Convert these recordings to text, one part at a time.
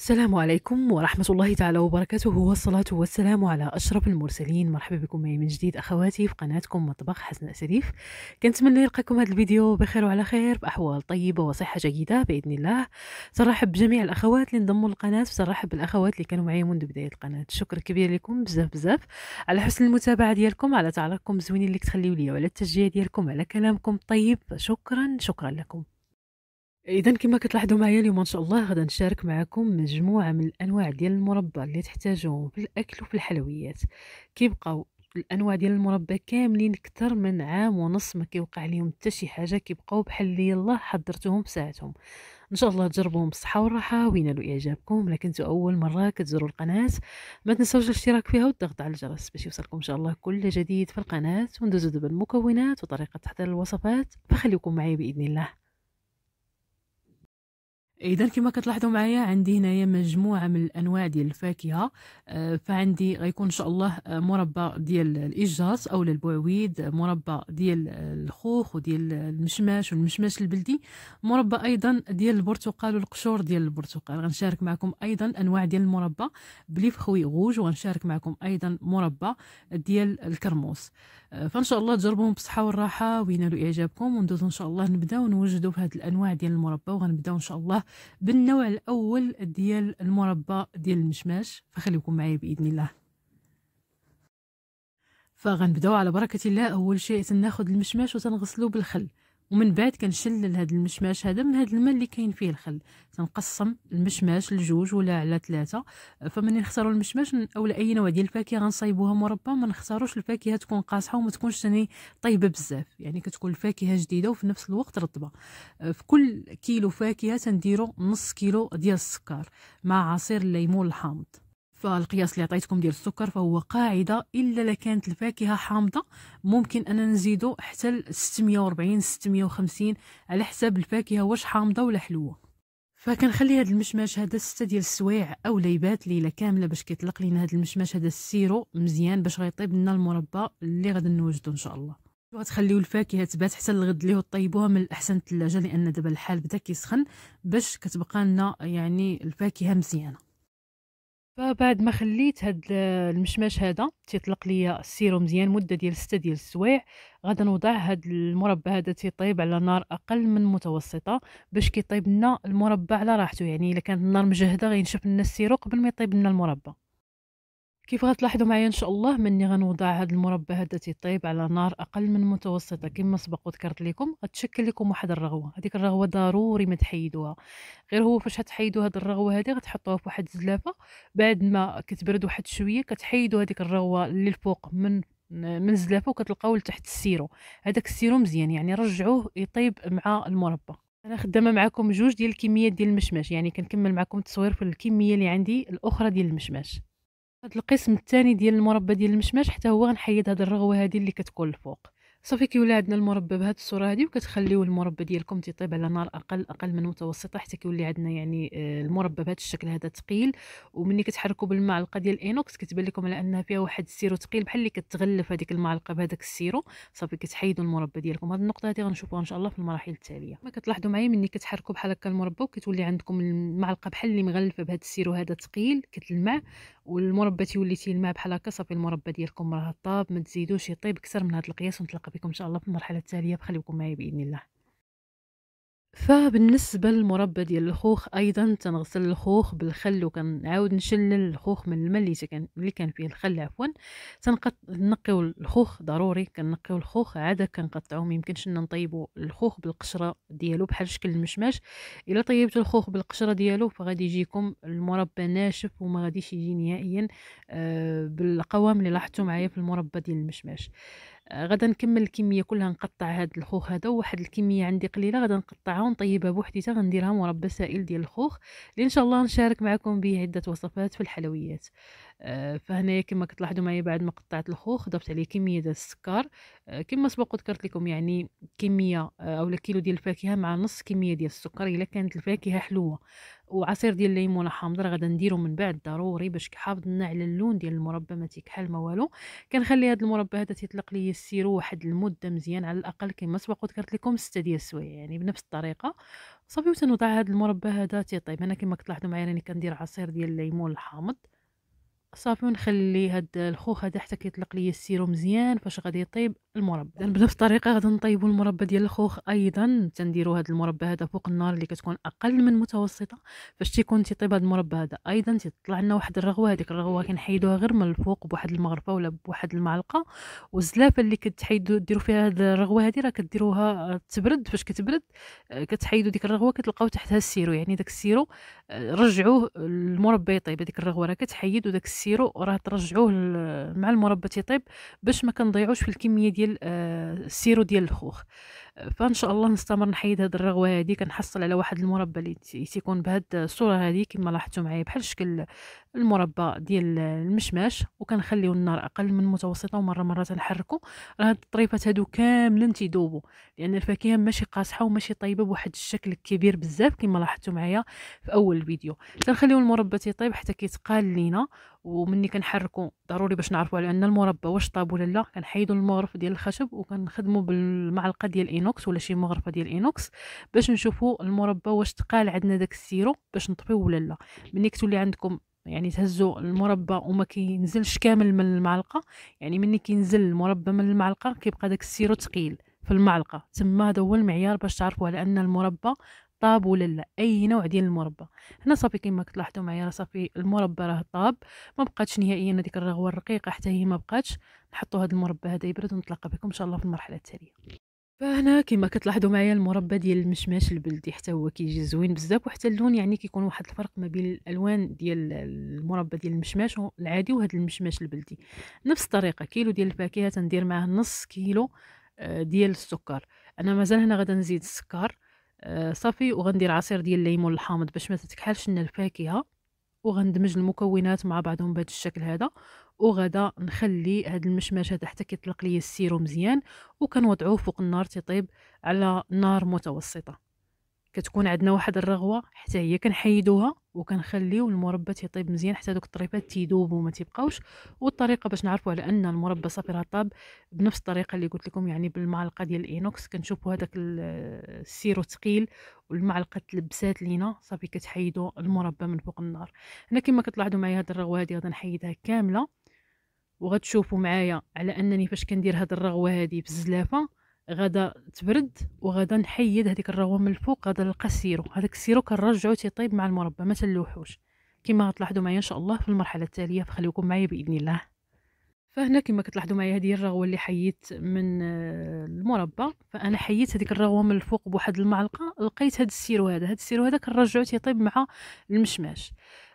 السلام عليكم ورحمة الله تعالى وبركاته والصلاة والسلام على أشرف المرسلين مرحبا بكم معي من جديد أخواتي في قناتكم مطبخ أسريف كنت كنتمنى يلقاكم هذا الفيديو بخير وعلى خير بأحوال طيبة وصحة جيدة بإذن الله ترحب بجميع الأخوات اللي انضموا للقناة ترحب بالأخوات اللي كانوا معي منذ بداية القناة شكر كبير لكم بزاف بزاف على حسن المتابعة ديالكم على تعليقكم الزوينين اللي تخليوا لي وعلى التشجيع ديالكم على كلامكم الطيب شكرا شكرا لكم اذا كما كتلاحظوا معايا اليوم ان شاء الله غادي نشارك معكم مجموعه من الانواع ديال المربى اللي تحتاجوهم في الاكل وفي الحلويات كيبقاو الانواع ديال المربى كاملين اكثر من عام ونص ما كيوقع لهم حتى شي حاجه كيبقاو بحال يلاه حضرتهم بساعتهم ان شاء الله تجربوهم بالصحه والراحه وينالوا اعجابكم الا كنتو اول مره كتزوروا القناه ما تنساوش الاشتراك فيها والضغط على الجرس باش يوصلكم ان شاء الله كل جديد في القناه وندوزو دابا المكونات وطريقه تحضير الوصفات فخليكم معايا باذن الله اذا كما كتلاحظوا معايا عندي هنايا مجموعه من الانواع ديال الفاكهه آه، فعندي غيكون ان شاء الله آه، مربى ديال الاجاص او البعويد آه، مربى ديال الخوخ وديال المشماش والمشماش البلدي مربى ايضا ديال البرتقال والقشور ديال البرتقال غنشارك معكم ايضا انواع ديال المربى بلي فخوي غوج وغنشارك معكم ايضا مربى ديال الكرموس فان شاء الله تجربوهم بالصحه والراحه وينالوا اعجابكم وندوزو ان شاء الله نبداو نوجدوا في هذه الانواع ديال المربى وغنبداو ان شاء الله بالنوع الاول ديال المربى ديال المشماش فخليكم معايا باذن الله فغنبداو على بركه الله اول شيء تناخذ المشماش وتنغسلو بالخل ومن بعد كنشلل هذا المشماش هذا من هذا الماء اللي كاين فيه الخل تنقسم المشماش لجوج ولا على ثلاثه فمن نختاروا المشماش او اي نوع ديال الفاكهه غنصايبوها مربى ما نختاروش الفاكهه تكون قاصحه وما تكونش ثاني طيبه بزاف يعني كتكون الفاكهه جديده وفي نفس الوقت رطبه أه، في كل كيلو فاكهه تنديروا نص كيلو ديال السكر مع عصير الليمون الحامض فالقياس اللي عطيتكم ديال السكر فهو قاعده الا لكانت الفاكهه حامضه ممكن انا نزيدو حتى 640 650 على حساب الفاكهه واش حامضه ولا حلوه فكنخلي هاد المشماش هذا ستة ديال السوايع او ليبات ليله كامله باش كيطلق لينا هاد المشماش هذا السيرو مزيان باش غيطيب لنا المربى اللي غادي نوجدو ان شاء الله وغتخليو الفاكهه تبات حتى الغد ليه طيبوها من الاحسن الثلاجه لان دابا الحال بدا كيسخن باش كتبقى لنا يعني الفاكهه مزيانه فبعد ما خليت هاد المشماش هذا تيطلق ليا السيرو مزيان مده ديال 6 ديال السوايع غادا نوضع هاد المربى هذا تيطيب على نار اقل من متوسطه باش كيطيب لنا المربى على راحته يعني الا كانت النار مجهده غينشف لنا السيرو قبل ما يطيب لنا المربى كيف غتلاحظوا معايا ان شاء الله مني غنوضع هذا المربى هذا تيطيب على نار اقل من متوسطه كما سبق وذكرت لكم غتشكل لكم واحد الرغوه هذيك الرغوه ضروري ما تحيدوها غير هو فاش غتحيدوا هذه الرغوه هذه غتحطوها في واحد الزلافه بعد ما كتبرد واحد شويه كتحيدوا هذيك الرغوه اللي الفوق من من الزلافه وكتلقاو لتحت السيرو هذاك السيرو مزيان يعني رجعوه يطيب مع المربى انا خدامه معكم جوج ديال الكميات ديال المشماش يعني كنكمل معكم التصوير في الكميه اللي عندي الاخرى ديال المشماش هاد القسم الثاني ديال المربى ديال المشماش حتى هو غنحيد هاد الرغوه هادي اللي كتكون الفوق صافي كيولي عندنا المربى بهاد الصوره هذه وكتخليو المربى ديالكم تيطيب على نار اقل اقل من متوسطه حتى كيولي عندنا يعني آه، المربى بهذا الشكل هذا ثقيل وملي كتحركوا بالمعلقه ديال الانوكس كتبان لكم على انها فيها واحد السيرو ثقيل بحال اللي كتغلف هذيك المعلقه بهذاك السيرو صافي كتحيدوا المربى ديالكم هذه النقطه هذه غنشوفوها ان شاء الله في المراحل التاليه ما كتلاحظوا معايا ملي كتحركوا بحال هكا المربى وكتولي عندكم المعلقه بحال اللي مغلفه بهاد السيرو هذا ثقيل كتلمع والمربى تيولي تيلمع بحال هكا صافي المربى ديالكم راه طاب ما تزيدوش يطيب اكثر من هذا القياس ونطلق بكم إن شاء الله في المرحلة التالية بخليكم معي بإذن الله فبالنسبة للمربى ديال الخوخ أيضا تنغسل الخوخ بالخل وكنعاود نشلل الخوخ من الماء اللي كان اللي كان فيه الخل عفوا تنقيو الخوخ ضروري كنقيو الخوخ عادة كنقطعوه ميمكنش ان نطيبو الخوخ بالقشرة ديالو بحال شكل المشماش الا طيبتو الخوخ بالقشرة ديالو فغادي يجيكم المربى ناشف وما غاديش يجي نهائيا آه، بالقوام اللي لاحظتو معايا في المربى ديال المشماش غدا نكمل الكميه كلها نقطع هاد الخوخ هذا وواحد الكميه عندي قليله غدا نقطعها ونطيبها بوحديتها غنديرها مربى سائل ديال الخوخ اللي ان شاء الله نشارك معكم به عده وصفات في الحلويات آه، فهنايا كما كتلاحظوا معايا بعد ما قطعت الخوخ ضفت عليه كميه ديال السكر آه، كما سبق وذكرت لكم يعني كميه آه، اولا كيلو ديال الفاكهه مع نص كميه ديال السكر الا كانت الفاكهه حلوه وعصير ديال الليمونه حامضر غادي نديرو من بعد ضروري باش كيحافظ على اللون ديال المربى ما تيكحل ما والو كنخلي هذا المربى هذا تيطلق لي السيرو واحد المده مزيان على الاقل كما سبق وذكرت لكم ستة ديال السوايع يعني بنفس الطريقه صافي وتنوضع هذا المربى هذا تيطيب انا كما كتلاحظوا معايا راني كندير عصير ديال الليمون الحامض صافي ونخلي هاد الخوخ هذا حتى كيطلق لي السيرو مزيان فاش غادي يطيب المربى يعني إذن بنفس الطريقه غادي نطيبوا المربى ديال الخوخ ايضا تنديروا هذا المربى هذا فوق النار اللي كتكون اقل من متوسطه فاش تيكون تيطيب هذا المربى هذا ايضا تطلع لنا واحد الرغوه هذيك الرغوه إيه. كنحيدوها غير من الفوق بواحد المغرفه ولا بواحد المعلقه والزلافه اللي كتحيدوا ديروا فيها هاد الرغوه هذه راه كديروها تبرد فاش كتبرد آه، كتحيدوا ديك الرغوه كتلقاو تحتها السيرو يعني داك السيرو آه، رجعوه المربى يطيب هذيك الرغوه راه كتحيد وداك السيرو راه ترجعوه مع المربى تيطيب باش ما كنضيعوش في الكميه ديال آه، السيرو ديال الخوخ فان شاء الله نستمر نحيد هاد الرغوه هادي كنحصل على واحد المربى اللي تيكون بهاد الصوره هادي كما لاحظتوا معايا بحال شكل المربى ديال المشماش وكنخليو النار اقل من متوسطه ومره مره تنحركو راه هاد الطريفات هادو كاملين تيذوبوا لان الفاكهه ماشي قاصحه وماشي طيبه بواحد الشكل كبير بزاف كما لاحظتوا معايا في اول الفيديو تنخليو المربى تيطيب حتى كيتقال لينا ومني كنحركو ضروري باش نعرفوا على ان المربى واش طاب ولا لا كنحيدوا المغرف ديال الخشب وكنخدموا بالمعلقه ديال الاينوكس ولا شي مغرفه ديال الاينوكس باش نشوفوا المربى واش تقال عندنا داك السيرو باش نطفيه ولا لا ملي كتولي عندكم يعني تهزوا المربى وما كينزلش كامل من المعلقه يعني ملي كينزل المربى من المعلقه كيبقى داك السيرو ثقيل في المعلقه تما هذا هو المعيار باش تعرفوا على ان المربى طاب ولا لا اي نوع ديال المربى هنا صافي كما كتلاحظوا معايا راه صافي المربى راه طاب ما بقاتش نهائيا هذيك الرغوه الرقيقه حتى هي ما بقاتش نحطوا هذا المربى هذا يبرد ونتلاقى بكم ان شاء الله في المرحله التاليه فهنا كما كتلاحظوا معايا المربى ديال المشماش البلدي حتى هو كيجي زوين بزاف وحتى اللون يعني كيكون واحد الفرق ما بين الالوان ديال المربى ديال المشماش العادي وهذا المشماش البلدي نفس الطريقه كيلو ديال الفاكهه تندير معاه نص كيلو آه، ديال السكر انا مازال هنا غادي نزيد السكر آه، صافي وغندير عصير ديال الليمون الحامض باش ما تتكحلش لنا الفاكهه وغندمج المكونات مع بعضهم بهذا الشكل هذا وغدا نخلي هاد المشماشه حتى كيطلق لي السيرو مزيان وكنوضعوه فوق النار تيطيب على نار متوسطه كتكون عندنا واحد الرغوه حتى هي كنحيدوها وكنخليو المربى تيطيب مزيان حتى دوك الطريفات تيذوبوا وما تيبقاوش والطريقه باش نعرفوا على ان المربى صافي راه طاب بنفس الطريقه اللي قلت لكم يعني بالمعلقه ديال الاينوكس كنشوفوا هذاك السيرو ثقيل والمعلقه تلبسات لينا صافي كتحيدوا المربى من فوق النار هنا كما كتلاحظوا معايا هاد الرغوه هادي غادي نحيدها كامله وغتشوفوا معايا على انني فاش كندير هاد الرغوه هادي بالزلافه غدا تبرد وغدا نحيد هذيك الرغوه من الفوق غدا نلقى السيرو هذاك السيرو كنرجعو تيطيب مع المربى ما تلوحوش كما غتلاحظوا معايا ان شاء الله في المرحله التاليه فخليكم معايا باذن الله فهنا كما كتلاحظوا معايا هذه الرغوه اللي حيدت من آه، المربى فانا حيدت هذيك الرغوه من الفوق بواحد المعلقه لقيت هذا السيرو هذا هذا السيرو هذا كنرجعو تيطيب مع المشماش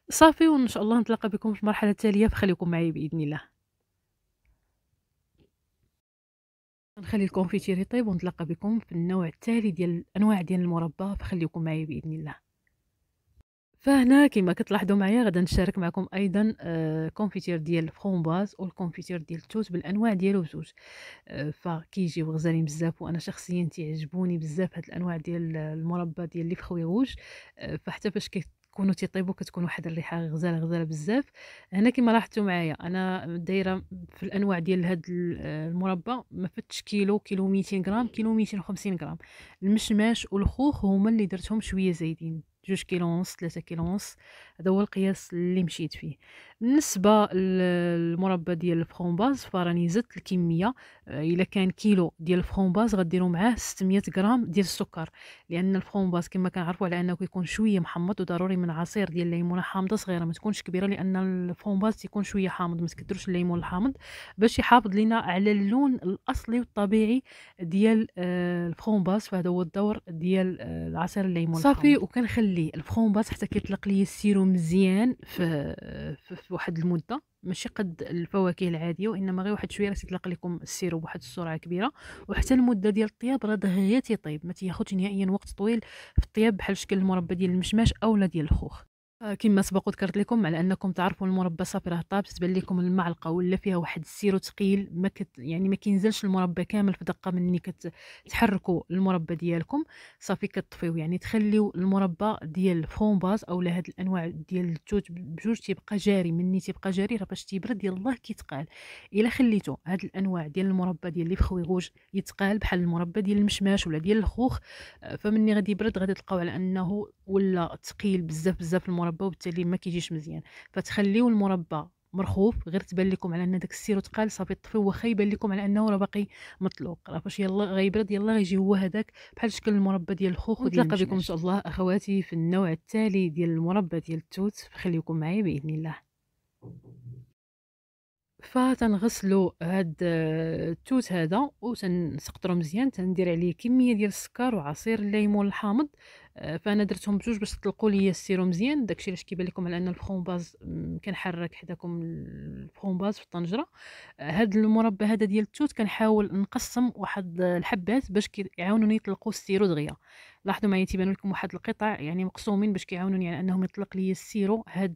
صافي وان شاء الله نتلاقى بكم في المرحله التاليه فخليكم معايا باذن الله نخلي الكونفيتير يطيب ونتلاقى بكم في النوع التالي ديال الانواع ديال المربى فخليكم معايا باذن الله فهنا كما كتلاحظوا معايا غدا نشارك معكم ايضا آه، كونفيتير ديال الفرومباز والكونفيتير ديال التوت بالانواع ديالو بجوج آه، فكيجيو غزالين بزاف وانا شخصيا تعجبوني بزاف هاد الانواع ديال المربى ديال لي فخوي روج آه، فحتى فاش كيكونوا تيطيبوا كتكون واحد الريحه غزاله غزاله بزاف هنا كما لاحظتوا معايا انا دايره في الانواع ديال هاد المربى ما فاتش كيلو كيلو 200 غرام كيلو 250 غرام المشماش والخوخ هما اللي درتهم شويه زايدين جوج كيلو ونص ثلاثة كيلو ونص هذا هو القياس اللي مشيت فيه بالنسبه للمربى ديال الفرومباز فراني زدت الكميه آه، الا كان كيلو ديال الفرومباز غديروا معاه 600 غرام ديال السكر لان الفرومباز كما كنعرفوا على انه يكون شويه محمض وضروري من عصير ديال الليمونه حامضه صغيره ما تكونش كبيره لان الفرومباز تيكون شويه حامض ما تكدروش الليمون الحامض باش يحافظ لنا على اللون الاصلي والطبيعي ديال آه، الفرومباز فهذا هو الدور ديال آه، العصير الليمون صافي وكنخلي لي البخومبا حتى كيطلق لي السيرو مزيان في, في, في واحد المده ماشي قد الفواكه العاديه وانما غير واحد شويه راه تيطلق لكم السيرو بواحد السرعه كبيره وحتى المده ديال الطياب راه دغيا تيطيب ما تياخذش نهائيا وقت طويل في الطياب بحال شكل المربى ديال المشماش اولا ديال الخوخ آه، كما سبق وذكرت لكم على انكم تعرفوا المربى صافي راه طاب تتبان لكم المعلقه ولا فيها واحد السيرو ثقيل ما كت يعني ما كينزلش المربى كامل في دقه مني كتحركوا المربى ديالكم صافي كتطفيو يعني تخليو المربى ديال الفومباز او هاد الانواع ديال التوت بجوج تيبقى جاري مني تيبقى جاري راه باش تيبرد يلاه كيتقال الا خليتو هاد الانواع ديال المربى ديال اللي غوج يتقال بحال المربى ديال المشماش ولا ديال الخوخ آه، فمني غادي يبرد غادي تلقاو على انه ولا ثقيل بزاف بزاف المربى المربى وبالتالي ما كيجيش مزيان فتخليو المربى مرخوف غير تبان لكم على ان داك السيرو تقال صافي طفي واخا يبان لكم على انه راه باقي مطلوق راه فاش يلا غيبرد يلا غيجي هو هذاك بحال شكل المربى ديال الخوخ ونتلاقى بكم ان شاء الله اخواتي في النوع التالي ديال المربى ديال التوت خليكم معايا باذن الله فتنغسلوا هاد التوت هذا وتنسقطرو مزيان تندير عليه كميه ديال السكر وعصير الليمون الحامض فانا درتهم بجوج باش تطلقوا ليا السيرو مزيان داكشي علاش كيبان لكم على ان الفخومباز كنحرك حداكم باز في الطنجره هاد المربى هذا ديال التوت كنحاول نقسم واحد الحبات باش كيعاونوني يطلقوا السيرو دغيا لاحظوا معايا يتبان لكم واحد القطع يعني مقسومين باش كيعاونوني على انهم يطلق لي السيرو هاد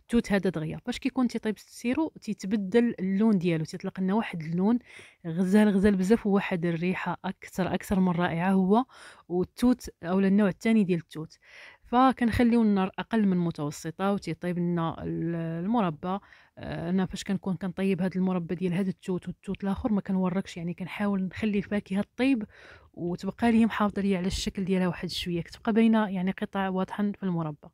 التوت هذا دغيا فاش كيكون تيطيب السيرو تيتبدل اللون ديالو تيطلق لنا واحد اللون غزال غزال بزاف وواحد الريحه اكثر اكثر من رائعه هو والتوت اولا النوع الثاني ديال التوت فكنخليو النار اقل من متوسطه وتيطيب لنا المربى آه، انا فاش كنكون كنطيب هذا المربى ديال هذا التوت والتوت الاخر ما كنوركش يعني كنحاول نخلي الفاكهه طيب وتبقى لي محافظه لي على الشكل ديالها واحد شويه كتبقى باينه يعني قطع واضحه في المربى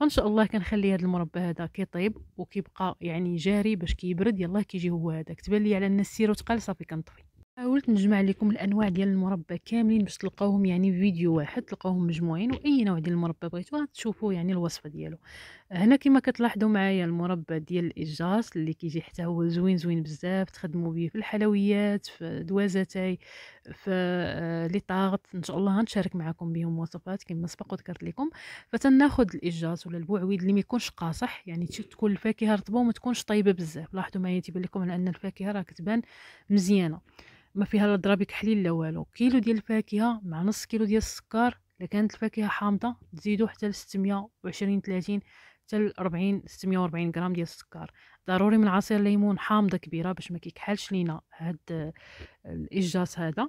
فان شاء الله كنخلي هذا المربى هذا كيطيب وكيبقى يعني جاري باش كيبرد يلاه كيجي هو هذا كتبان لي على النسير تقال صافي كنطفي حاولت نجمع لكم الانواع ديال المربى كاملين باش تلقاوهم يعني في فيديو واحد تلقاوهم مجموعين واي نوع ديال المربى بغيتو تشوفوا يعني الوصفه ديالو هنا كما كتلاحظوا معايا المربى ديال الاجاص اللي كيجي حتى هو زوين زوين بزاف تخدموا به في الحلويات في دوازاتاي في لي ان شاء الله غنشارك معكم بهم وصفات كما سبق وذكرت لكم فتناخذ الاجاز ولا البعويد اللي ما يكونش قاصح يعني تكون الفاكهه رطبه وما تكونش طيبه بزاف لاحظوا معايا تيبان لكم على ان الفاكهه راه كتبان مزيانه ما فيها لا ضرابي كحليل لا والو كيلو ديال الفاكهه مع نص كيلو ديال السكر الا كانت الفاكهه حامضه تزيدوا حتى ل 620 30 حتى ل 40 640 غرام ديال السكر ضروري من عصير ليمون حامضه كبيره باش ما كيكحلش لينا هاد الاجاس هذا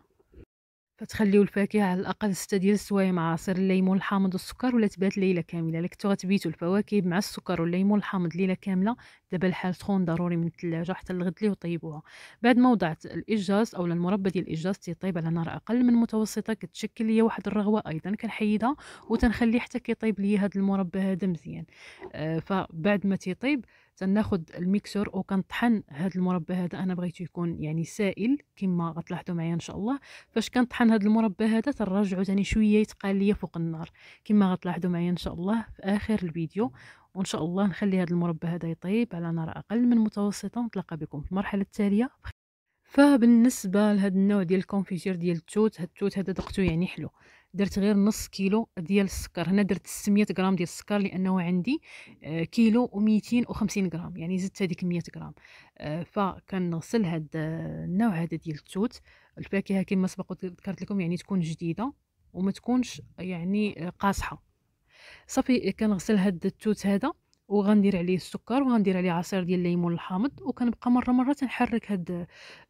فتخليو الفاكهه على الاقل ستة ديال السوايع مع عصير الليمون الحامض والسكر ولا تبات ليله كامله لك غتبيتو الفواكه مع السكر والليمون الحامض ليله كامله دابا الحال سخون ضروري من الثلاجه حتى الغد ليه وطيبوها بعد ما وضعت الاجاز او المربى ديال الاجاز تيطيب على نار اقل من متوسطه كتشكل ليا واحد الرغوه ايضا كنحيدها وتنخليه حتى كيطيب ليا هاد المربى هذا مزيان آه فبعد ما تيطيب تناخذ الميكسور وكنطحن هذا المربى هذا انا بغيته يكون يعني سائل كما غتلاحظوا معايا ان شاء الله فاش كنطحن هذا المربى هذا تنرجعو ثاني شويه يتقال ليا فوق النار كما غتلاحظوا معايا ان شاء الله في اخر الفيديو وان شاء الله نخلي هذا المربى هذا يطيب على نار اقل من متوسطه ونتلاقى بكم في المرحله التاليه فبالنسبه لهاد النوع ديال الكونفيتير ديال التوت هاد التوت هذا دقتو يعني حلو درت غير نص كيلو ديال السكر هنا درت 600 غرام ديال السكر لانه عندي آه، كيلو و250 غرام يعني زدت هذيك 100 غرام آه، فكنغسل هاد آه، النوع هذا ديال التوت الفاكهه كما سبق ذكرت لكم يعني تكون جديده وما تكونش يعني قاصحه صافي كنغسل هاد التوت هذا وغندير عليه السكر وغندير عليه عصير ديال الليمون الحامض وكنبقى مره مره تنحرك هاد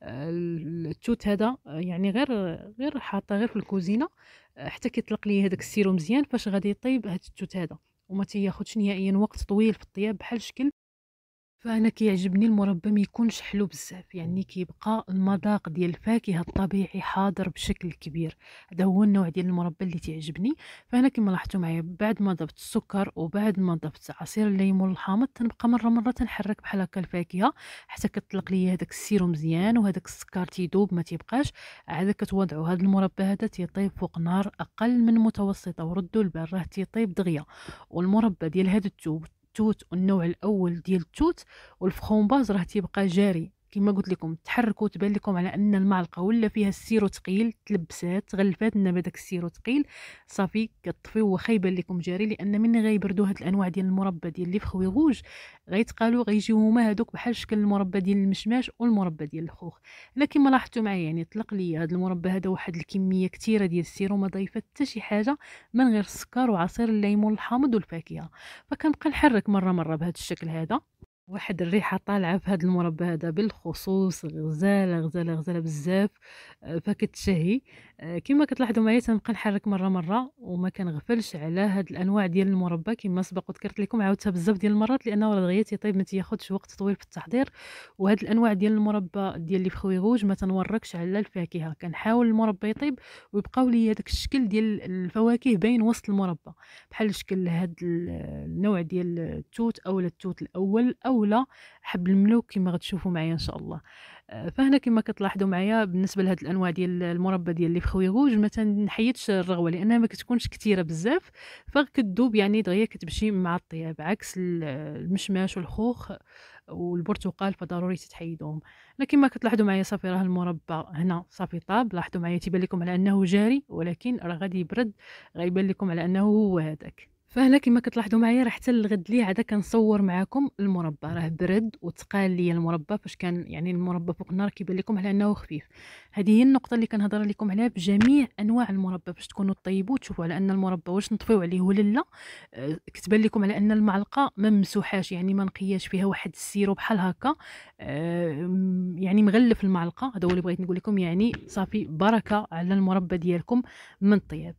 آه، التوت هذا آه، يعني غير غير حاطه غير في الكوزينه آه، حتى كيطلق لي هذاك السيرو مزيان فاش غادي يطيب هاد التوت هذا وما تياخذش نهائيا وقت طويل في الطياب بحال الشكل فانا كيعجبني المربى ما يكونش حلو بزاف يعني كيبقى المذاق ديال الفاكهه الطبيعي حاضر بشكل كبير هذا هو النوع ديال المربى اللي تعجبني فانا كما لاحظتوا معايا بعد ما ضفت السكر وبعد ما ضفت عصير الليمون الحامض تنبقى مره مره تنحرك بحال هكا الفاكهه حتى كطلق ليا هذاك السيرو مزيان وهذاك السكر تيذوب ما تيبقاش عاد كتوضعوا هذا المربى هذا تيطيب فوق نار اقل من متوسطه وردوا البال راه تيطيب دغيا والمربى ديال هذا الثوب التوت والنوع الاول ديال التوت والفخومباز راه تيبقى جاري كما قلت لكم تحركوا تبان لكم على ان المعلقه ولا فيها السيرو تقيل تلبسات غلفات لنا نعم، بداك السيرو تقيل صافي كطفيو واخا يبان لكم جاري لان من غيبردوا هاد الانواع ديال المربى ديال لي فخوي غوج غيتقالوا غيجيو هما هادوك بحال شكل المربى ديال المشماش والمربى ديال الخوخ انا كما لاحظتوا معايا يعني طلق لي هاد المربى هذا واحد الكميه كثيره ديال السيرو ما ضايفه حتى شي حاجه من غير السكر وعصير الليمون الحامض والفاكهه فكنبقى نحرك مره مره بهذا الشكل هذا واحد الريحه طالعه في هذا المربى هذا بالخصوص غزاله غزاله غزاله بزاف آه، فكتشهي آه، كما كتلاحظوا معايا تنبقى نحرك مره مره وما كنغفلش على هاد الانواع ديال المربى كما سبق وذكرت لكم عاودتها بزاف ديال المرات لانه راه تيطيب ما تياخذش وقت طويل في التحضير وهاد الانواع ديال المربى ديال اللي فخوي غوج ما تنوركش على الفاكهه كنحاول المربى يطيب ويبقاو لي داك الشكل ديال الفواكه باين وسط المربى بحال شكل هاد النوع ديال التوت اولا التوت الاول اولا حب الملوك كما غتشوفوا معايا ان شاء الله فهنا كما كتلاحظوا معايا بالنسبه لهاد الانواع ديال المربى ديال اللي في غوج ما تنحيدش الرغوه لانها ما كتكونش كثيره بزاف فكتذوب يعني دغيا كتمشي مع الطياب عكس المشماش والخوخ والبرتقال فضروري تتحيدوهم لكن ما كتلاحظوا معايا صافي راه المربى هنا صافي طاب لاحظوا معايا تيبان لكم على انه جاري ولكن راه غادي يبرد غيبان لكم على انه هو هذاك فهنا كما كتلاحظوا معايا راه حتى الغد ليه عاد كنصور معاكم المربى راه برد وتقال ليا المربى فاش كان يعني المربى فوق النار كيبان لكم على انه خفيف هذه هي النقطه اللي كنهضر لكم عليها بجميع انواع المربى باش تكونوا طيبوا تشوفوا على ان المربى واش نطفيو عليه ولا لا آه، كتبان لكم على ان المعلقه ما ممسوحاش يعني ما نقياش فيها واحد السيرو بحال هكا آه، يعني مغلف المعلقه هذا هو اللي بغيت نقول لكم يعني صافي بركه على المربى ديالكم من الطياب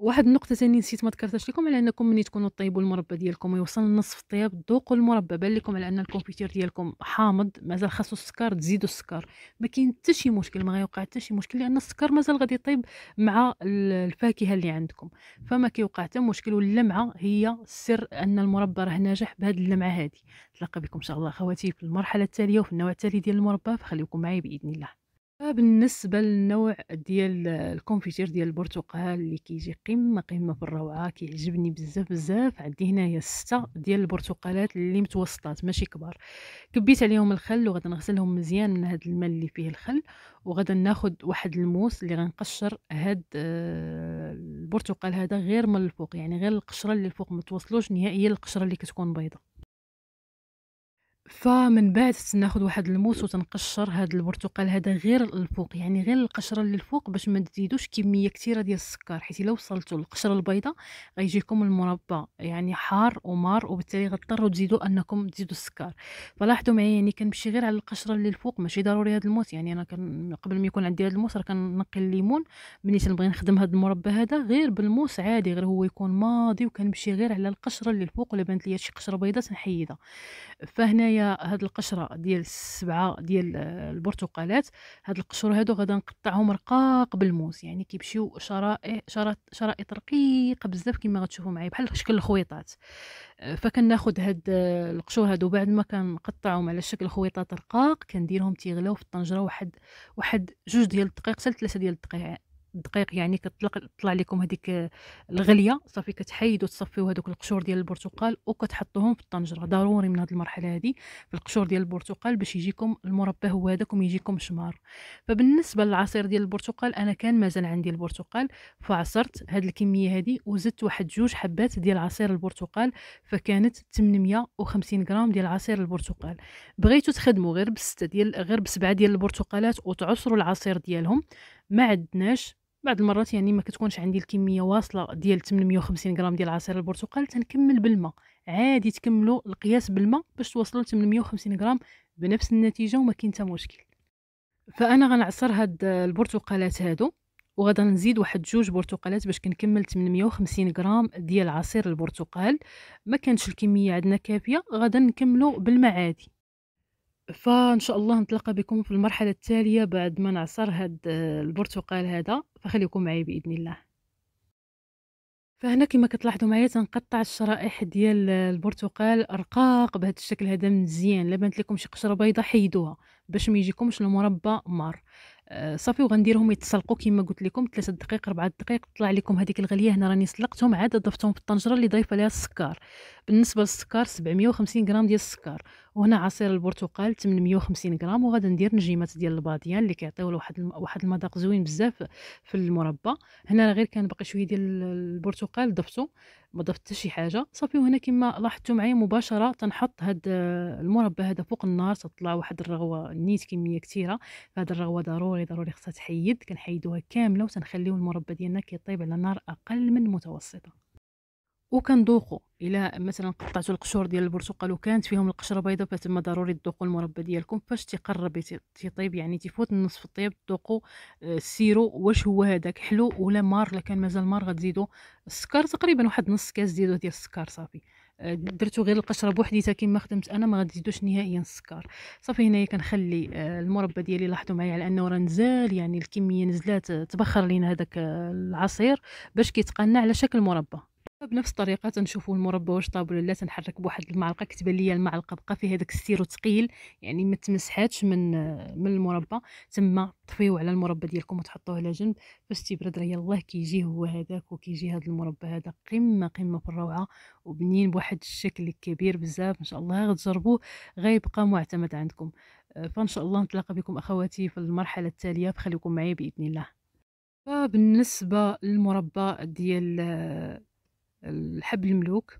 واحد النقطه ثاني نسيت ما ذكرتهاش لكم على انكم ملي تكونوا طيبوا المربى ديالكم ويوصل النصف الطياب ذوقوا المربى بان لكم على ان الكونفيتير ديالكم حامض مازال خاصو السكر تزيدوا السكر ما كاين حتى شي مشكل ما غيوقع حتى شي مشكل لان السكر مازال غادي يطيب مع الفاكهه اللي عندكم فما كيوقع حتى مشكل واللمعه هي السر ان المربى راه ناجح بهاد اللمعه هذه نتلاقى بكم ان شاء الله خواتي في المرحله التاليه وفي النوع التالي ديال المربى فخليكم معايا باذن الله فبالنسبة للنوع ديال الكونفيتير ديال البرتقال اللي كيجي قمة قمة في الروعة كيعجبني بزاف بزاف عندي هنايا ستة ديال البرتقالات اللي متوسطات ماشي كبار كبيت عليهم الخل وغادي نغسلهم مزيان من هاد الماء اللي فيه الخل وغادي ناخد واحد الموس اللي غنقشر هاد البرتقال هذا غير من الفوق يعني غير القشرة اللي الفوق متوصلوش نهائيا القشرة اللي كتكون بيضة فمن بعد ناخذ واحد الموس وتنقشر هذا البرتقال هذا غير الفوق يعني غير القشره اللي الفوق باش ما تزيدوش كميه كثيره ديال السكر حيت الا وصلتوا للقشره البيضاء غيجيكم المربى يعني حار ومار وبالتالي غضطروا تزيدوا انكم تزيدوا السكر فلاحظوا معايا يعني كنمشي غير على القشره اللي الفوق ماشي ضروري هذا الموس يعني انا كان قبل ما يكون عندي هذا الموس راه كنقي الليمون ملي تنبغي نخدم هذا المربى هذا غير بالموس عادي غير هو يكون ماضي وكنمشي غير على القشره اللي الفوق ولا بانت ليا شي قشره بيضاء تنحيدها فهنايا هاد القشره ديال السبعه ديال البرتقالات هاد القشور هادو غادا نقطعهم رقاق بالموس يعني كيمشيو شرائح شرائط رقيقه بزاف كما غتشوفوا معايا بحال شكل الخويطات فكناخد هاد القشور هادو بعد ما كنقطعهم على شكل خويطات رقاق كنديرهم تيغلاو في الطنجره واحد واحد جوج ديال الدقائق حتى ثلاثه ديال الدقائق دقيق يعني كتطلق طلع لكم هذيك الغليه صافي كتحيدوا تصفيو هذوك القشور ديال البرتقال وكتحطوهم في الطنجره ضروري من هذه المرحله هذه في القشور ديال البرتقال باش يجيكم المربى هو هذاك وما شمار فبالنسبه للعصير ديال البرتقال انا كان مازال عندي البرتقال فعصرت هذه الكميه هذه وزدت واحد جوج حبات ديال عصير البرتقال فكانت 850 غرام ديال عصير البرتقال بغيتو تخدموا غير بسته ديال غير بسبعه ديال البرتقالات وتعصروا العصير ديالهم ما عدناش بعض المرات يعني ما كتكونش عندي الكميه واصله ديال 850 غرام ديال عصير البرتقال تنكمل بالماء عادي تكملوا القياس بالماء باش توصلوا 850 غرام بنفس النتيجه وما كاين حتى مشكل فانا غنعصر هاد البرتقالات هادو وغادا نزيد واحد جوج برتقالات باش كنكمل 850 غرام ديال عصير البرتقال ما كانتش الكميه عندنا كافيه غادا نكملو بالماء عادي فان شاء الله نتلقى بكم في المرحله التاليه بعد ما نعصر هاد آه، البرتقال هذا فخليكم معي باذن الله فهنا كما كتلاحظوا معايا تنقطع الشرائح ديال آه، البرتقال رقاق بهذا الشكل هذا مزيان لا بانت لكم شي قشره بيضاء حيدوها باش ما يجيكمش المربى مار آه، صافي وغنديرهم يتسلقوا كما قلت لكم 3 دقائق 4 دقائق طلع لكم هذيك الغليه هنا راني سلقتهم عاد ضفتهم في الطنجره اللي ضايفه ليها السكر بالنسبه للسكر 750 غرام ديال السكر وهنا عصير البرتقال 850 غرام وغادي ندير نجيمات ديال الباديان اللي كيعطيو واحد واحد المذاق زوين بزاف في المربى هنا غير كان باقي شويه ديال البرتقال ضفتو ما ضفت حتى شي حاجه صافي وهنا كما لاحظتوا معايا مباشره تنحط هاد المربى هذا فوق النار تطلع واحد الرغوه نيت كميه كثيره هاد الرغوه ضروري ضروري خصها تحيد كنحيدوها كامله وتنخليو المربى ديالنا كيطيب على نار اقل من متوسطه وكندوقوا الى مثلا قطعتوا القشور ديال البرتقال وكانت فيهم القشره بيضاء فتما ضروري تذوقوا المربى ديالكم فاش تيقرب تيطيب يعني تيفوت نصف الطيب تذوقوا السيرو آه، واش هو هذاك حلو ولا مار الا كان مازال مار غتزيدوا السكر تقريبا واحد نص كاس زيدوا ديال السكر صافي آه، درتو غير القشره بوحديتها كما خدمت انا ما غتزيدوش نهائيا السكر صافي هنايا كنخلي آه، المربى ديالي لاحظوا معايا على انه راه نزال يعني الكميه نزلات تبخر لينا هذاك العصير باش كيتقنى على شكل مربى بنفس الطريقه تنشوفوا المربى واش طاب ولا لا تنحرك بواحد المعلقه كتبان ليا المعلقه بقى فيها داك السيرو ثقيل يعني ما تمسحاتش من من المربى تما طفيو على المربى ديالكم وتحطوه على جنب باش تيبرد راه يلاه كيجي هو هذاك وكيجي هذا المربى هذا قمه قمه في الروعه وبنين بواحد الشكل كبير بزاف ان شاء الله غتجربوه غيبقى معتمد عندكم فان شاء الله نتلاقى بكم اخواتي في المرحله التاليه فخليكم معايا باذن الله فبالنسبه للمربى ديال الحب الملوك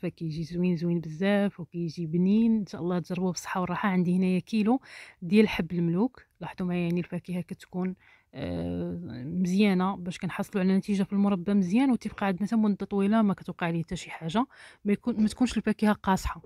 فكيجي زوين زوين بزاف وكيجي بنين ان شاء الله تجربوه بالصحه والراحه عندي هنايا كيلو ديال حب الملوك لاحظتوا معايا يعني الفاكهه كتكون آه مزيانه باش كنحصلوا على نتيجه في المربى مزيان وتبقى عندنا حتى مده طويله ما كتوقع ليه حتى شي حاجه ما, يكون ما تكونش الفاكهه قاصحه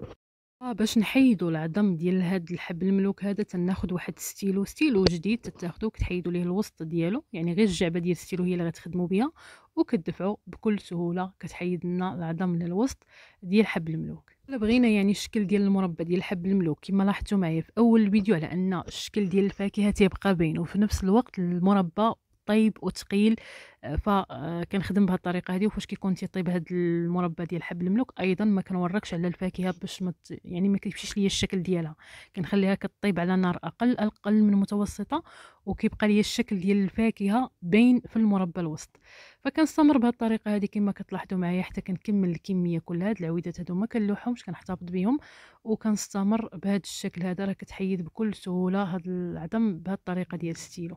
آه باش نحيدوا العظم ديال هاد الحب الملوك هذا تناخذ واحد ستيلو ستيلو جديد تتاخذوه كتحيدوا ليه الوسط ديالو يعني غير الجعبه ديال الستيلو هي اللي غتخدموا بها وكتدفعو بكل سهوله كتحيد لنا العظم من الوسط ديال حبل الملوك الا بغينا يعني الشكل ديال المربى ديال حبل الملوك كما لاحظتوا معايا في اول الفيديو على ان الشكل ديال الفاكهه تيبقى باين وفي نفس الوقت المربى طيب وثقيل آه، فكنخدم آه، بهذه الطريقه هذه وفاش كيكون تيطيب هذا المربى ديال حب الملوك ايضا ما كنوركش على الفاكهه باش مت يعني ما كيمشيش ليا الشكل ديالها كنخليها كطيب على نار اقل اقل من متوسطه وكيبقى ليا الشكل ديال الفاكهه باين في المربى الوسط فكنستمر بهذه الطريقه هذه كما كتلاحظوا معايا حتى كنكمل الكميه كلها هاد العويدات هادو ما كنلوحهمش كنحتفظ بهم وكنستمر بهذا الشكل هذا راه كتحيد بكل سهوله هاد العظم بهاد الطريقه ديال ستيلو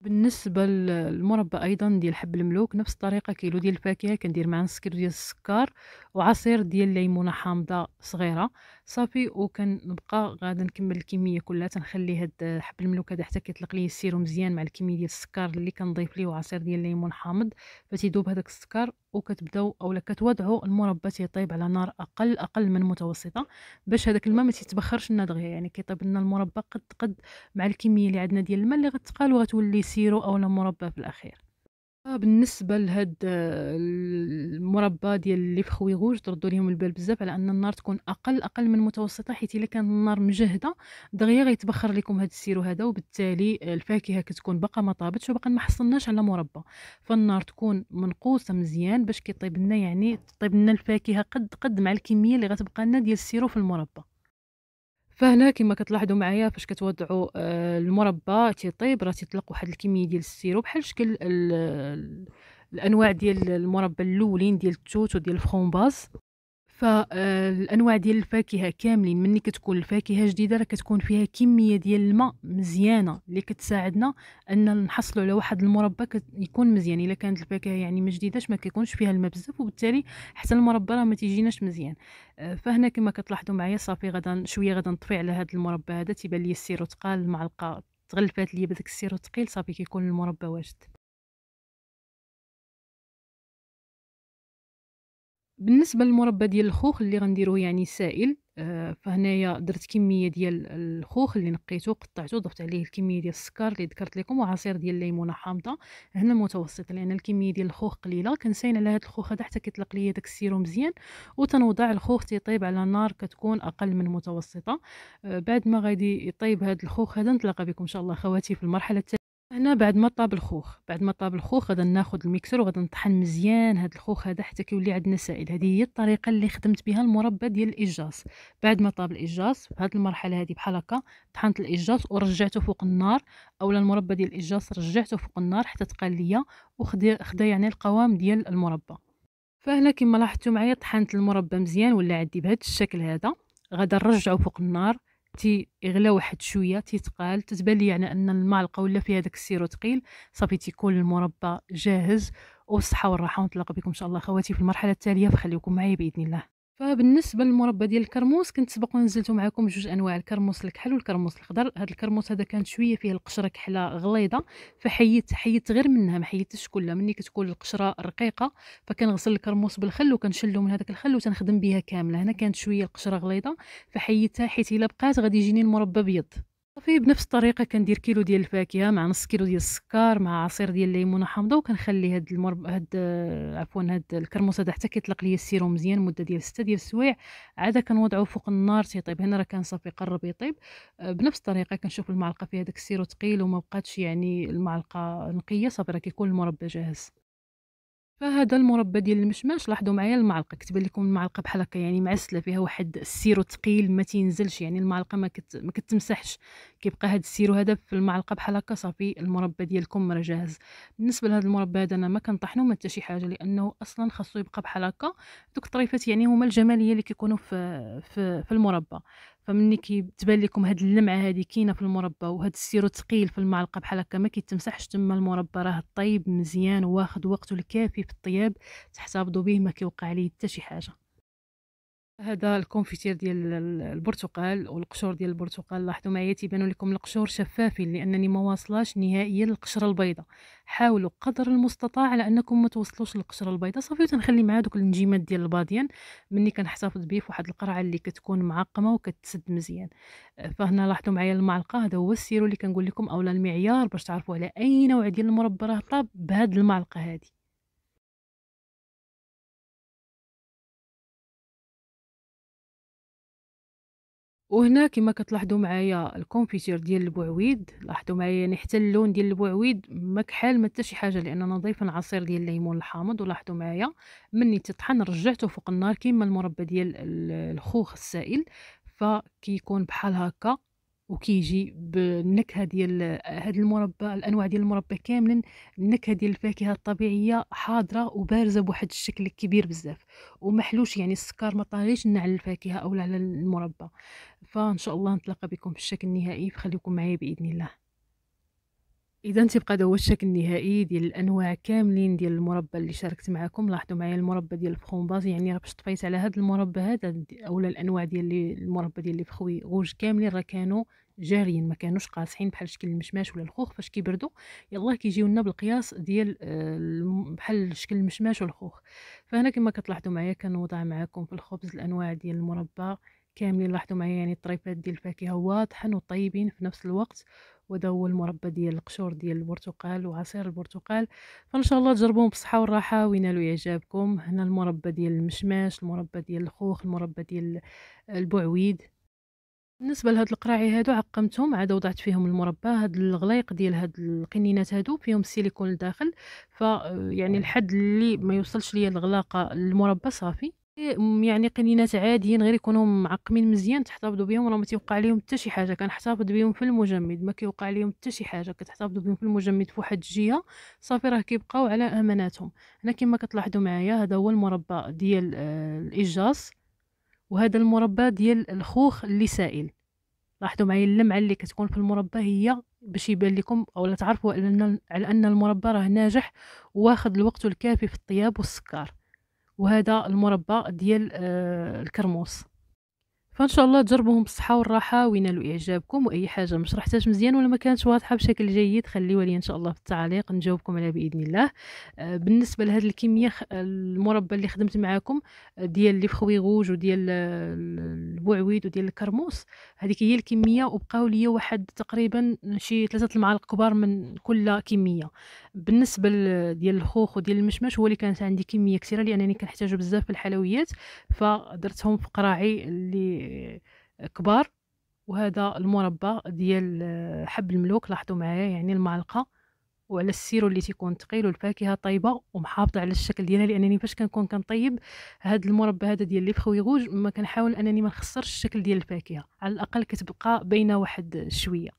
بالنسبه للمربى ايضا ديال حب الملوك نفس الطريقه كيلو ديال الفاكهه كندير معاه كيلو ديال السكر وعصير ديال ليمونه حامضه صغيره صافي وكنبقى غادا نكمل الكميه كلها تنخلي هاد حب الملوك هذا حتى كيطلق ليه السيرو مزيان مع الكميه ديال السكر اللي كنضيف ليه وعصير ديال ليمون حامض فتيذوب هذاك السكر وكتبداو اولا كتوضعوا المربى تيطيب على نار اقل اقل من متوسطه باش هذاك الماء ما تيتبخرش لنا دغيا يعني كيطيب لنا المربى قد قد مع الكميه اللي عندنا ديال الماء اللي غتقال وغتولي سيرو اولا مربى في الاخير بالنسبه لهاد المربى ديال اللي بخوي غوج تردوا ليهم البال بزاف على ان النار تكون اقل اقل من متوسطه حيت الا كانت النار مجهده دغيا غيتبخر لكم هذا السيرو هذا وبالتالي الفاكهه كتكون باقا ما طابتش وباقا ما حصلناش على مربى فالنار تكون منقوصه مزيان باش كيطيب لنا يعني تطيب لنا الفاكهه قد قد مع الكميه اللي غتبقى لنا ديال السيرو في المربى فهنا كما كتلاحظوا معايا فاش كتوضعوا آه، المربى تيطيب راه تيطلق واحد الكميه ديال السيرو بحال شكل الانواع ديال المربى الاولين ديال التوت وديال الفرومباز فالانواع آه، ديال الفاكهه كاملين ملي كتكون الفاكهه جديده راه كتكون فيها كميه ديال الماء مزيانه اللي كتساعدنا ان نحصلوا على واحد المربى يكون مزيان الا كانت الفاكهه يعني ما جديداش ما كيكونش فيها الماء بزاف وبالتالي حتى المربى راه ما تيجيناش مزيان آه، فهنا كما كتلاحظوا معايا صافي غدا شويه غدا نطفي على هذا المربى هذا تيبان لي السيرو تقال المعلقه تغلفات ليا بداك السيرو تقيل صافي كيكون المربى واجد بالنسبه للمربى ديال الخوخ اللي غنديروه يعني سائل آه، فهنايا درت كميه ديال الخوخ اللي نقيته قطعته ضفت عليه الكميه ديال السكر اللي ذكرت لكم وعصير ديال الليمونه حامضه هنا المتوسط لان الكميه ديال الخوخ قليله كنساين على هاد الخوخ حتى كيطلق ليا داك السيرو مزيان وتنوضع الخوخ تيطيب على نار كتكون اقل من متوسطه آه، بعد ما غادي يطيب هاد الخوخ هذا نتلاقى بكم ان شاء الله خواتي في المرحله التالية هنا بعد ما طاب الخوخ بعد ما طاب الخوخ غادي ناخذ الميكسر وغادي نطحن مزيان هاد الخوخ هذا حتى كيولي عندنا سائل هذه هي الطريقه اللي خدمت بها المربى ديال الاجاص بعد ما طاب الاجاص في المرحله هذه بحال هكا طحنت الاجاص ورجعته فوق النار اولا المربى ديال الاجاص رجعته فوق النار حتى تقال ليا وخدا يعني القوام ديال المربى فهنا كما لاحظتوا معايا طحنت المربى مزيان ولا عندي بهذا الشكل هذا غادي نرجعو فوق النار تيغلى واحد شويه تيتقال تتبان لي يعني ان المعلقه ولا فيها داك السيرو ثقيل صافي تيكون المربى جاهز والصحه والراحه ونتلاقى بكم ان شاء الله خواتي في المرحله التاليه فخليكم معايا باذن الله فبالنسبه للمربى ديال الكرموس كنت سبق ونزلتو معكم جوج انواع الكرموس الكحل والكرموس الخضر هذا الكرموس هذا كان شويه فيه القشره كحله غليظه فحيت حيت غير منها ما حيتش كلها ملي كتكون القشره رقيقه فكنغسل الكرموس بالخل وكنشلو من هذاك الخل وتنخدم بها كامله هنا كانت شويه القشره غليظه فحيتها حيت الا بقات غادي يجيني المربى بيض صافي بنفس الطريقه كندير كيلو ديال الفاكهه مع نص كيلو ديال السكر مع عصير ديال الليمونه حامضه وكنخلي هاد المرب هاد عفوا هاد الكرموسه حتى كيطلق ليا السيرو مزيان مده ديال 6 ديال السوايع عاده كنوضعو فوق النار تيطيب هنا راه كان صافي قرب يطيب آه، بنفس الطريقه كنشوف المعلقه فيها داك السيرو ثقيل وما بقاتش يعني المعلقه نقيه صافي راه كيكون المربى جاهز فهذا المربى ديال المشماش لاحظوا معايا المعلقه كتب لكم المعلقه بحال هكا يعني معسله فيها واحد السيرو ثقيل ما تنزلش يعني المعلقه ما كت ما كتمسحش كيبقى هذا السيرو هذا في المعلقه بحال هكا صافي المربى ديالكم راه جاهز بالنسبه لهذا المربى هذا انا ما كنطحنو ما حتى شي حاجه لانه اصلا خاصو يبقى بحال هكا دوك الطريفات يعني هما الجماليه اللي كيكونوا في في, في المربى فمني كيتبان لكم هاد اللمعه هادي كاينه في المربى وهاد السيرو تقيل في المعلقه بحال هكا ما كيتمسحش تما المربى راه طيب مزيان واخد وقته الكافي في الطياب تحتفظوا به ما كيوقع عليه حتى شي حاجه هذا الكونفيتير ديال البرتقال والقشور ديال البرتقال لاحظوا معايا تيبانوا لكم القشور شفافين لانني ما واصلاش نهائيا القشره البيضاء حاولوا قدر المستطاع على انكم ما توصلوش للقشره البيضاء صافي وتنخلي معاه دوك النجيمات ديال الباديان مني كنحتفظ به فواحد القرعه اللي كتكون معقمه وكتسد مزيان فهنا لاحظوا معايا المعلقه هذا هو السيرو اللي كنقول لكم اولا المعيار باش تعرفوا على اي نوع ديال المربى راه طاب بهاد المعلقه هذه وهنا كما كتلاحظوا معايا الكونفيتير ديال البعويد لاحظوا معايا يعني حتى اللون ديال البعويد ما كحال ما حتى شي حاجه لان انا عصير ديال الليمون الحامض ولاحظوا معايا مني تطحن رجعته فوق النار كيما المربى ديال الخوخ السائل فكيكون بحال هكا وكيجي بالنكهه ديال هاد المربى الانواع ديال المربى كاملين النكهه ديال الفاكهه الطبيعيه حاضره وبارزه بواحد الشكل كبير بزاف ومحلوش يعني السكر ما طاليش على الفاكهه اولا على المربى فان شاء الله نتلاقى بكم في الشكل النهائي فخليكم معايا باذن الله اذا تبقى هذا هو الشكل النهائي ديال الانواع كاملين ديال المربى اللي شاركت معكم لاحظوا معايا المربى ديال الفخومباز يعني راه باش طفيت على هذا المربى هذا اولا الانواع ديال المربى ديال اللي بخوي غوج كاملين راه كانوا جاريين ما كانوش قاصحين بحال شكل المشماش ولا الخوخ فاش كيبردوا يلاه كيجيو لنا بالقياس ديال آه، بحال شكل المشماش والخوخ فهنا كما كتلاحظوا معايا كنوضع معكم في الخبز الانواع ديال المربى كاملين لاحظوا معايا يعني الطريفات ديال الفاكهه واضحين وطيبين في نفس الوقت وهذا هو المربى ديال القشور ديال البرتقال وعصير البرتقال فان شاء الله تجربوهم بالصحه والراحه وينالوا اعجابكم هنا المربى ديال المشماش المربى ديال الخوخ المربى ديال البعويد بالنسبه لهاد القراعي هادو عقمتهم عاد وضعت فيهم المربى هاد الغلايق ديال هاد القنينات هادو فيهم السيليكون لداخل ف يعني الحد اللي ما يوصلش ليا الغلاقه المربى صافي يعني قنينات عاديين غير يكونوا معقمين مزيان تحتفظوا بهم راه ما تيوقع لهم حتى شي حاجه كنحتفظ بهم في المجمد ما كيوقع لهم حتى شي حاجه كتحتفظوا بهم في المجمد في واحد الجهه صافي راه كيبقاو على اماناتهم هنا كما كتلاحظوا معايا هذا هو المربى ديال آه، الاجاص وهذا المربى ديال الخوخ اللي سائل لاحظوا معايا اللمعه اللي كتكون في المربى هي باش يبان لكم او تعرفوا على ان المربى راه ناجح واخذ الوقت الكافي في الطياب والسكر وهذا المربى ديال آه، الكرموس فان شاء الله تجربوهم بالصحه والراحه وينالوا اعجابكم واي حاجه مش رحتاش مزيان ولا ما كانتش واضحه بشكل جيد خليوها لي ان شاء الله في التعليق نجاوبكم عليها باذن الله آه، بالنسبه لهاد الكميه المربى اللي خدمت معاكم آه، ديال لي فخويغوج وديال آه، البعويد وديال الكرموس هذيك هي الكميه وبقاو لي واحد تقريبا شي ثلاثه المعالق كبار من كل كميه بالنسبه ديال الخوخ وديال المشمش هو اللي كانت عندي كميه كثيره لانني كنحتاجو بزاف في الحلويات فدرتهم في قراعي اللي كبار وهذا المربى ديال آه، حب الملوك لاحظوا معايا يعني المعلقه وعلى السيرو اللي تيكون ثقيل والفاكهه طيبه ومحافظه على الشكل ديالها لانني فاش كنكون كنطيب هذا المربى هذا ديال لي فخويغوج ما كنحاول انني ما نخسرش الشكل ديال الفاكهه على الاقل كتبقى باينه واحد شويه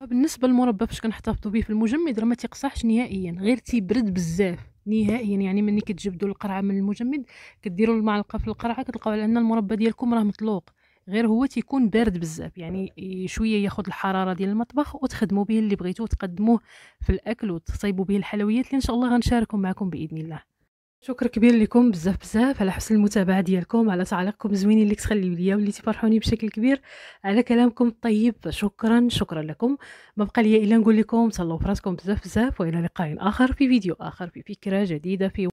بالنسبه للمربى فاش كنحتفظوا به في المجمد راه ما تيقصحش نهائيا غير تيبرد بزاف نهائيا يعني ملي كتجبدوا القرعه من المجمد كديروا المعلقه في القرعه كتلقاو على ان المربى ديالكم راه مطلوق غير هو تيكون بارد بزاف يعني شويه ياخد الحراره ديال المطبخ وتخدموا به اللي بغيتو تقدموه في الاكل وتصيبوا به الحلويات اللي ان شاء الله غنشاركهم معكم باذن الله شكر كبير لكم بزاف بزاف على حسن المتابعه ديالكم على تعليقكم زوينين اللي تخليو ليا واللي تفرحوني بشكل كبير على كلامكم الطيب شكرا شكرا لكم ما بقى ليا الا نقول لكم تهلاو فراسكم بزاف بزاف والى لقاء اخر في فيديو اخر في فكره جديده في